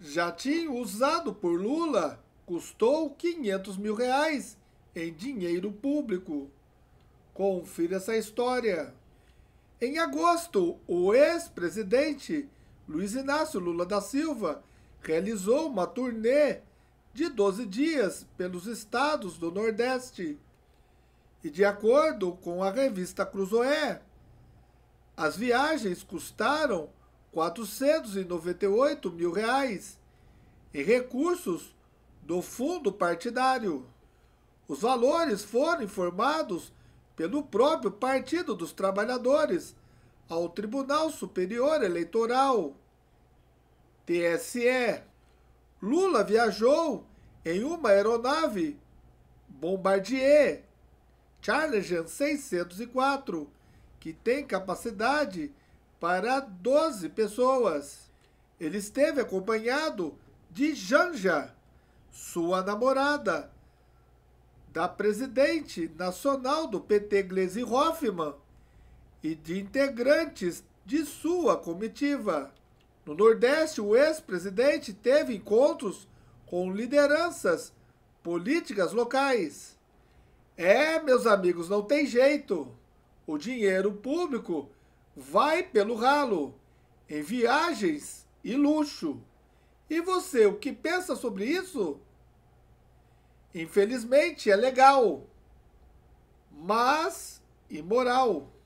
jatinho usado por Lula custou 500 mil reais em dinheiro público. Confira essa história. Em agosto, o ex-presidente Luiz Inácio Lula da Silva realizou uma turnê de 12 dias pelos estados do Nordeste. E de acordo com a revista Cruzoé, as viagens custaram 498 mil reais em recursos do fundo partidário. Os valores foram informados pelo próprio Partido dos Trabalhadores ao Tribunal Superior Eleitoral, TSE. Lula viajou em uma aeronave Bombardier Challenger 604, que tem capacidade de para 12 pessoas. Ele esteve acompanhado de Janja, sua namorada, da presidente nacional do PT Gleisi Hoffmann e de integrantes de sua comitiva. No Nordeste, o ex-presidente teve encontros com lideranças políticas locais. É, meus amigos, não tem jeito. O dinheiro público vai pelo ralo, em viagens e luxo. E você, o que pensa sobre isso? Infelizmente, é legal, mas imoral.